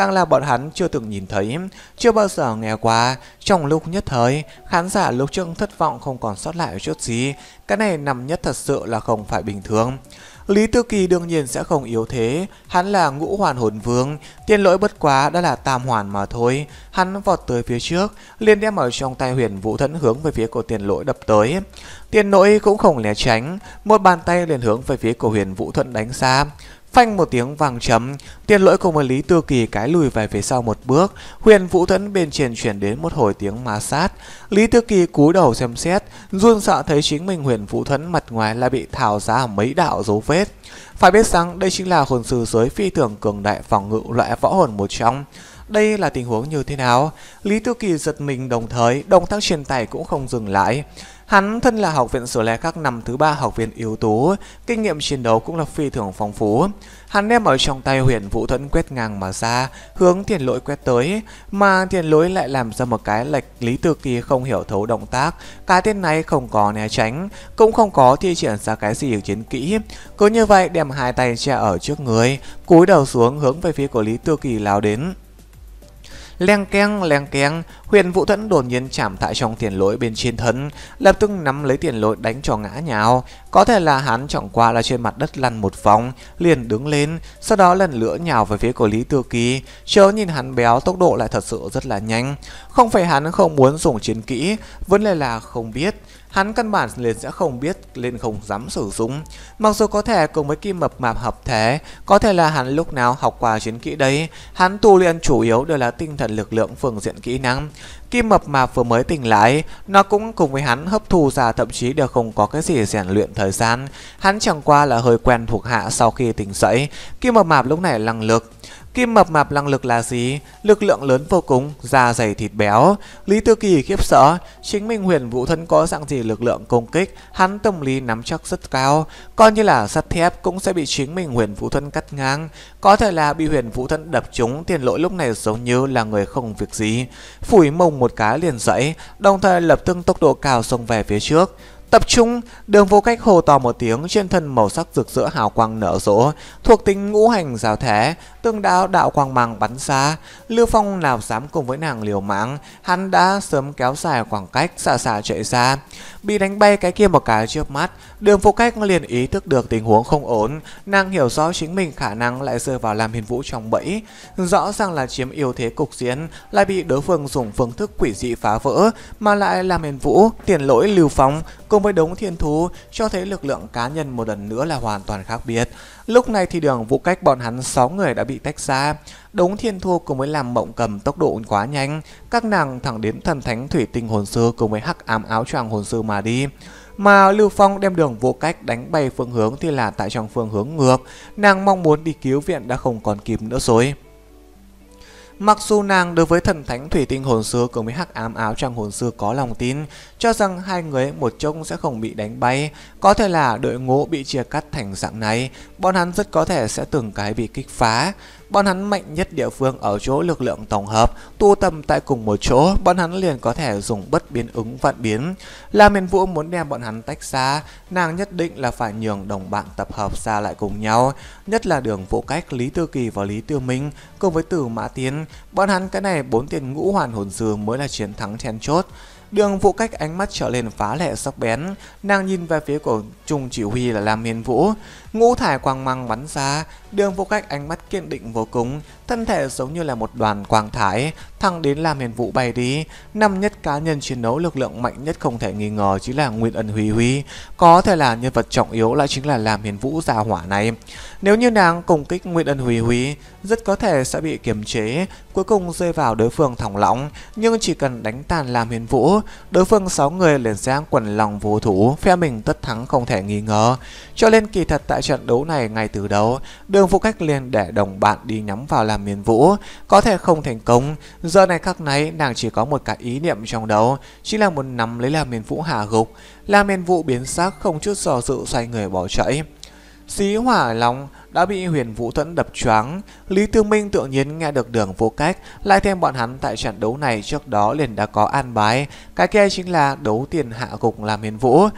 càng là bọn hắn chưa từng nhìn thấy, chưa bao giờ nghe qua. Trong lúc nhất thời, khán giả lúc trước thất vọng không còn sót lại chút gì, cái này nằm nhất thật sự là không phải bình thường. Lý Tư Kỳ đương nhiên sẽ không yếu thế, hắn là ngũ hoàn hồn vương, tiền lỗi bất quá đã là tam hoàn mà thôi. Hắn vọt tới phía trước, liền đem ở trong tay huyền vũ thẫn hướng về phía của tiền lỗi đập tới. tiền lỗi cũng không né tránh, một bàn tay liền hướng về phía của huyền vũ thuận đánh xa. Phanh một tiếng vàng chấm, tiền lỗi của một Lý Tư Kỳ cái lùi về phía sau một bước, huyền vũ thuẫn bên trên chuyển đến một hồi tiếng ma sát. Lý Tư Kỳ cúi đầu xem xét, run sợ thấy chính mình huyền vũ thuẫn mặt ngoài là bị thảo giá mấy đạo dấu vết. Phải biết rằng đây chính là hồn sư giới phi thường cường đại phòng ngự loại võ hồn một trong. Đây là tình huống như thế nào? Lý Tư Kỳ giật mình đồng thời, động tác trên tay cũng không dừng lại. Hắn thân là học viện sửa lẻ các năm thứ ba học viên yếu tố, kinh nghiệm chiến đấu cũng là phi thường phong phú. Hắn đem ở trong tay huyền vũ thuẫn quét ngang mà ra, hướng tiền lỗi quét tới, mà tiền lỗi lại làm ra một cái lệch lý tự kỳ không hiểu thấu động tác. Cái tên này không có né tránh, cũng không có thi triển ra cái gì chiến kỹ. Cứ như vậy đem hai tay che ở trước người, cúi đầu xuống hướng về phía của lý tự kỳ lao đến. Leng keng, leng keng, Huyền Vũ thẫn đột nhiên chạm tại trong tiền lỗi bên trên thân, lập tức nắm lấy tiền lỗi đánh cho ngã nhào. Có thể là hắn trọng qua là trên mặt đất lăn một vòng, liền đứng lên, sau đó lần lnữa nhào về phía của Lý Tư Kỳ. Chớ nhìn hắn béo, tốc độ lại thật sự rất là nhanh. Không phải hắn không muốn dùng chiến kỹ, vấn đề là không biết hắn căn bản liền sẽ không biết liền không dám sử dụng. Mặc dù có thể cùng với kim mập mạp hợp thế có thể là hắn lúc nào học qua chiến kỹ đấy, hắn tu luyện chủ yếu đều là tinh thần cần lực lượng phương diện kỹ năng. Kim mập mà vừa mới tỉnh lại, nó cũng cùng với hắn hấp thu ra thậm chí đều không có cái gì rèn luyện thời gian. Hắn chẳng qua là hơi quen thuộc hạ sau khi tỉnh dậy. Kim mập mạp lúc này năng lực Kim mập mạp năng lực là gì? Lực lượng lớn vô cùng, da dày thịt béo. Lý Tư Kỳ khiếp sợ, chính mình huyền vũ thân có dạng gì lực lượng công kích, hắn tâm lý nắm chắc rất cao. Coi như là sắt thép cũng sẽ bị chính mình huyền vũ thân cắt ngang. Có thể là bị huyền vũ thân đập trúng, tiền lỗi lúc này giống như là người không việc gì. Phủi mông một cái liền dậy, đồng thời lập tức tốc độ cao xông về phía trước. Tập trung, đường vô cách hồ to một tiếng trên thân màu sắc rực rỡ hào quang nở rộ, thuộc tính ngũ hành giao thế, tương đạo đạo quang mang bắn xa. Lưu Phong nào dám cùng với nàng liều mạng, hắn đã sớm kéo dài khoảng cách xa xa chạy xa. Bị đánh bay cái kia một cái trước mắt, đường vô cách liền ý thức được tình huống không ổn, nàng hiểu rõ chính mình khả năng lại rơi vào làm hiền vũ trong bẫy. Rõ ràng là chiếm ưu thế cục diễn, lại bị đối phương dùng phương thức quỷ dị phá vỡ, mà lại làm hiền vũ, tiền lỗi Lưu Phong cùng Cùng với đống thiên thú cho thấy lực lượng cá nhân một lần nữa là hoàn toàn khác biệt. Lúc này thì đường vũ cách bọn hắn 6 người đã bị tách ra. Đống thiên thua cùng với làm mộng cầm tốc độ quá nhanh. Các nàng thẳng đến thần thánh thủy tinh hồn sư cùng với hắc ám áo choàng hồn sư mà đi. Mà Lưu Phong đem đường Vũ cách đánh bay phương hướng thì là tại trong phương hướng ngược. Nàng mong muốn đi cứu viện đã không còn kịp nữa rồi. Mặc dù nàng đối với thần thánh thủy tinh hồn xưa cùng với hắc ám áo trang hồn xưa có lòng tin, cho rằng hai người một chung sẽ không bị đánh bay, có thể là đội ngũ bị chia cắt thành dạng này, bọn hắn rất có thể sẽ từng cái bị kích phá. Bọn hắn mạnh nhất địa phương ở chỗ lực lượng tổng hợp, tu tâm tại cùng một chỗ, bọn hắn liền có thể dùng bất biến ứng vạn biến. La Miền Vũ muốn đem bọn hắn tách xa nàng nhất định là phải nhường đồng bạn tập hợp xa lại cùng nhau, nhất là đường vũ cách Lý Tư Kỳ và Lý Tư Minh cùng với Từ Mã Tiến. Bọn hắn cái này bốn tiền ngũ hoàn hồn dư mới là chiến thắng then chốt. Đường vũ cách ánh mắt trở lên phá lệ sắc bén, nàng nhìn về phía của trung chỉ huy là Lam Hiên Vũ ngũ thải quang mang bắn ra, đường vô cách ánh mắt kiên định vô cùng, thân thể giống như là một đoàn quang thải, thẳng đến làm hiền vũ bay đi. Năm nhất cá nhân chiến đấu lực lượng mạnh nhất không thể nghi ngờ chính là Nguyên Ân Huy Huy, có thể là nhân vật trọng yếu lại chính là làm hiền vũ gia hỏa này. Nếu như nàng cùng kích Nguyên Ân Huy Huy, rất có thể sẽ bị kiềm chế, cuối cùng rơi vào đối phương thòng lỏng, nhưng chỉ cần đánh tàn làm hiền vũ, đối phương 6 người liền sẽ quần lòng vô thủ, phe mình tất thắng không thể nghi ngờ. Cho nên kỳ thật tại lại trận đấu này ngay từ đầu, Đường Vũ Cách liền để đồng bạn đi nhắm vào làm miền vũ. Có thể không thành công, giờ này khắc nấy nàng chỉ có một cái ý niệm trong đầu, chỉ là muốn nắm lấy làm miền vũ hạ gục. Làm miền vũ biến sắc không chút do dự xoay người bỏ chạy. Xí hỏa lòng đã bị huyền vũ thuẫn đập choáng Lý tương Minh tự nhiên nghe được đường vô cách Lại thêm bọn hắn tại trận đấu này trước đó liền đã có an bái Cái kia chính là đấu tiền hạ gục làm miền vũ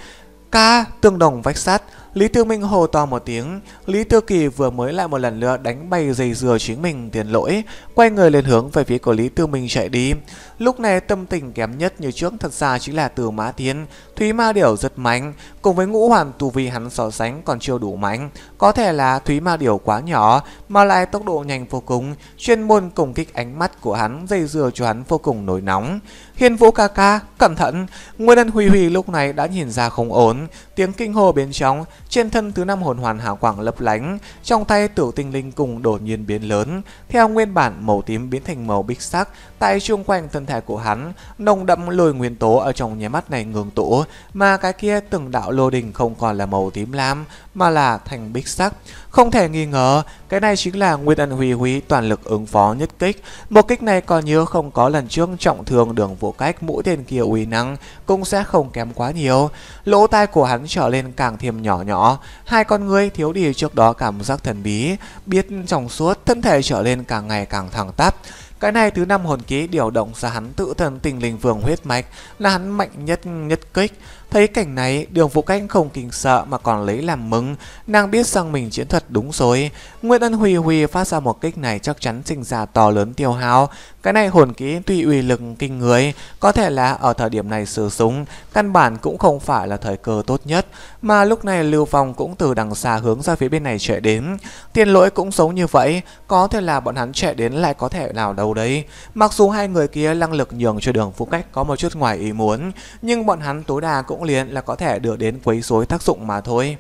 Ca tương đồng vách sắt Lý Tư Minh hồ to một tiếng, Lý Tư Kỳ vừa mới lại một lần nữa đánh bay dây dừa chính mình tiền lỗi, quay người lên hướng về phía của Lý Tư Minh chạy đi. Lúc này tâm tình kém nhất như trước thật ra chính là từ Mã Thiên, Thúy Ma Điểu rất mạnh, cùng với ngũ hoàn tù vi hắn so sánh còn chưa đủ mạnh. Có thể là Thúy Ma Điểu quá nhỏ mà lại tốc độ nhanh vô cùng, chuyên môn cùng kích ánh mắt của hắn dây dừa cho hắn vô cùng nổi nóng. Hiên Vũ ca ca, cẩn thận, Nguyên Ân Huy Huy lúc này đã nhìn ra không ổn, tiếng kinh hô bên trong trên thân thứ năm hồn hoàn hào quang lấp lánh, trong tay tiểu tinh linh cùng đột nhiên biến lớn, theo nguyên bản màu tím biến thành màu bích sắc, tại chung quanh thân thể của hắn, nồng đậm lôi nguyên tố ở trong nháy mắt này ngừng tụ, mà cái kia từng đạo lô đình không còn là màu tím lam, mà là thành bích sắc. Không thể nghi ngờ, cái này chính là Nguyên Ân Huy Huy toàn lực ứng phó nhất kích. Một kích này còn nhớ không có lần trước trọng thương đường vô cách mũi tên kia uy năng, cũng sẽ không kém quá nhiều. Lỗ tai của hắn trở lên càng thêm nhỏ nhỏ hai con người thiếu đi trước đó cảm giác thần bí, biết trong suốt thân thể trở lên càng ngày càng thẳng tắp, cái này thứ năm hồn ký điều động ra hắn tự thần tình linh vương huyết mạch là hắn mạnh nhất nhất kích. Thấy cảnh này, đường phụ cách không kinh sợ mà còn lấy làm mừng, nàng biết rằng mình chiến thuật đúng rồi. nguyễn ân huy huy phát ra một kích này chắc chắn sinh ra to lớn tiêu hao. Cái này hồn ký tuy uy lực kinh người, có thể là ở thời điểm này sử súng, căn bản cũng không phải là thời cơ tốt nhất. Mà lúc này Lưu Phong cũng từ đằng xa hướng ra phía bên này chạy đến. Tiền lỗi cũng giống như vậy, có thể là bọn hắn chạy đến lại có thể nào đâu đấy. Mặc dù hai người kia năng lực nhường cho đường phụ cách có một chút ngoài ý muốn, nhưng bọn hắn tối đa cũng liền là có thể được đến quấy rối tác dụng mà thôi.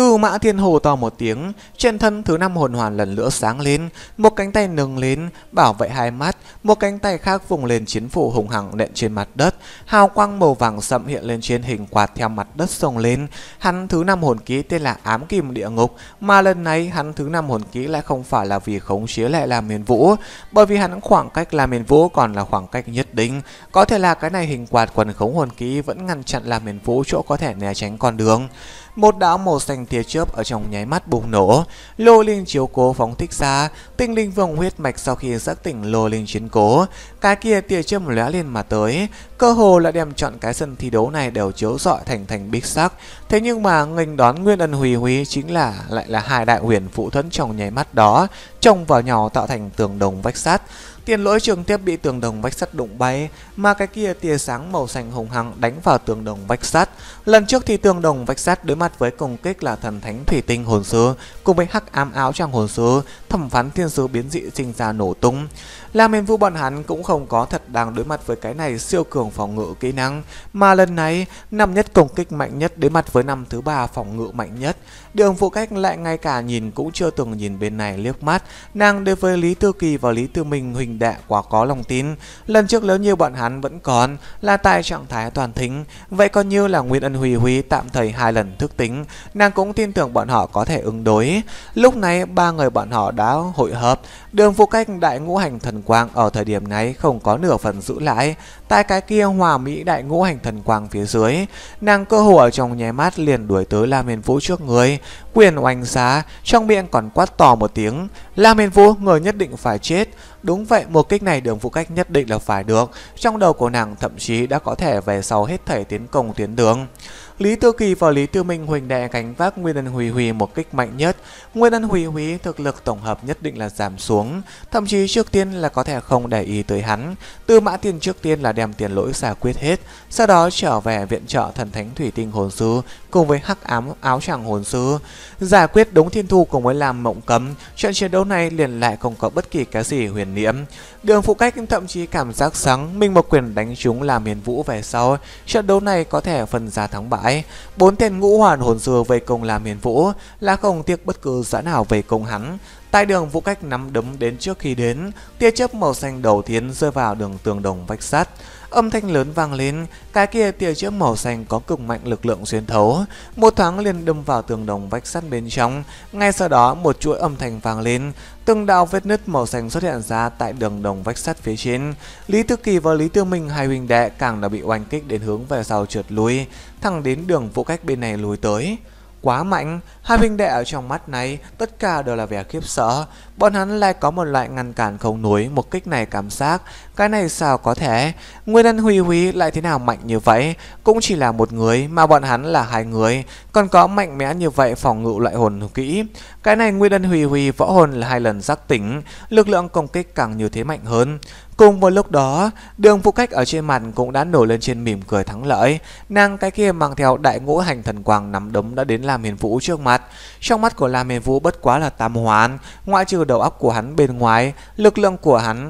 Tư mã thiên hồ to một tiếng, trên thân thứ năm hồn hoàn lần nữa sáng lên, một cánh tay nâng lên, bảo vệ hai mắt, một cánh tay khác vùng lên chiến phủ hùng hằng nện trên mặt đất, hào quang màu vàng sậm hiện lên trên hình quạt theo mặt đất sông lên. Hắn thứ năm hồn ký tên là ám kim địa ngục, mà lần này hắn thứ năm hồn ký lại không phải là vì khống chế lại làm miền vũ, bởi vì hắn khoảng cách làm miền vũ còn là khoảng cách nhất định. Có thể là cái này hình quạt quần khống hồn ký vẫn ngăn chặn làm miền vũ chỗ có thể né tránh con đường. Một đạo màu xanh tia chớp ở trong nháy mắt bùng nổ. Lô Linh chiếu cố phóng thích ra, tinh linh vương huyết mạch sau khi giác tỉnh Lô Linh chiến cố. Cái kia tia chớp lóe lên mà tới, cơ hồ là đem chọn cái sân thi đấu này đều chiếu rọi thành thành bích sắc. Thế nhưng mà nghênh đón Nguyên Ân huy huy chính là lại là hai đại huyền phụ thân trong nháy mắt đó, chồng vào nhau tạo thành tường đồng vách sắt. Tiền lỗi trường tiếp bị tường đồng vách sắt đụng bay, mà cái kia tia sáng màu xanh hùng hằng đánh vào tường đồng vách sắt. Lần trước thì tường đồng vách sắt đối mặt với công kích là thần thánh thủy tinh hồn sứ, cùng với hắc ám áo trang hồn sứ, thẩm phán thiên sứ biến dị sinh ra nổ tung. Làm nên vu bọn hắn cũng không có thật đang đối mặt với cái này siêu cường phòng ngự kỹ năng, mà lần này năm nhất công kích mạnh nhất đối mặt với năm thứ ba phòng ngự mạnh nhất. Đường phụ cách lại ngay cả nhìn cũng chưa từng nhìn bên này liếc mắt, nàng đối với Lý Tư Kỳ và Lý Tư Minh Huỳnh đệ quá có lòng tin Lần trước nếu như bọn hắn vẫn còn Là tại trạng thái toàn thính Vậy coi như là Nguyên Ân Huy Huy tạm thời hai lần thức tính Nàng cũng tin tưởng bọn họ có thể ứng đối Lúc này ba người bọn họ đã hội hợp Đường phụ cách đại ngũ hành thần quang Ở thời điểm này không có nửa phần giữ lại Tại cái kia hòa mỹ đại ngũ hành thần quang phía dưới Nàng cơ hồ ở trong nháy mắt liền đuổi tới Lam miền Vũ trước người Quyền oanh giá, trong miệng còn quát to một tiếng. La Miên Vũ, người nhất định phải chết. Đúng vậy, một kích này đường vũ cách nhất định là phải được. Trong đầu của nàng thậm chí đã có thể về sau hết thảy tiến công tiến đường. Lý Tiêu Kỳ và Lý Tiêu Minh huỳnh đệ gánh vác Nguyên Ân Hùy Hùy một kích mạnh nhất. Nguyên Ân Hùy Hùy thực lực tổng hợp nhất định là giảm xuống, thậm chí trước tiên là có thể không để ý tới hắn. Tư Mã Tiên trước tiên là đem tiền lỗi xả quyết hết, sau đó trở về viện trợ thần thánh thủy tinh hồn sư cùng với hắc ám áo tràng hồn sư, giải quyết đúng thiên thu cùng với làm mộng cấm. Trận chiến đấu này liền lại không có bất kỳ cái gì huyền niệm. Đường phụ cách thậm chí cảm giác sáng, mình một quyền đánh chúng làm Hiền Vũ về sau, trận đấu này có thể phân ra thắng bại hãi, bốn tên ngũ hoàn hồn dừa về công làm miền Vũ, là không tiếc bất cứ giá nào về công hắn, Tại đường Vũ Cách nắm đấm đến trước khi đến, tia chớp màu xanh đầu tiên rơi vào đường tường đồng vách sắt. Âm thanh lớn vang lên, cái kia tia chớp màu xanh có cực mạnh lực lượng xuyên thấu, một thoáng liền đâm vào tường đồng vách sắt bên trong. Ngay sau đó, một chuỗi âm thanh vang lên, từng đạo vết nứt màu xanh xuất hiện ra tại đường đồng vách sắt phía trên. Lý Tư Kỳ và Lý Tư Minh hai huynh đệ càng đã bị oanh kích đến hướng về sau trượt lui, thẳng đến đường Vũ Cách bên này lùi tới quá mạnh, hai huynh đệ ở trong mắt này tất cả đều là vẻ khiếp sợ. Bọn hắn lại có một loại ngăn cản không nối, một kích này cảm giác, cái này sao có thể? Nguyên nhân Huy Huy lại thế nào mạnh như vậy? Cũng chỉ là một người mà bọn hắn là hai người, còn có mạnh mẽ như vậy phòng ngự loại hồn kỹ. Cái này nguyên ân hùy hùy võ hồn là hai lần giác tỉnh, lực lượng công kích càng như thế mạnh hơn. Cùng một lúc đó, đường phụ cách ở trên mặt cũng đã nổi lên trên mỉm cười thắng lợi. Nàng cái kia mang theo đại ngũ hành thần quang nắm đấm đã đến làm Hiền Vũ trước mặt. Trong mắt của làm Hiền Vũ bất quá là tam hoán, ngoại trừ đầu óc của hắn bên ngoài, lực lượng của hắn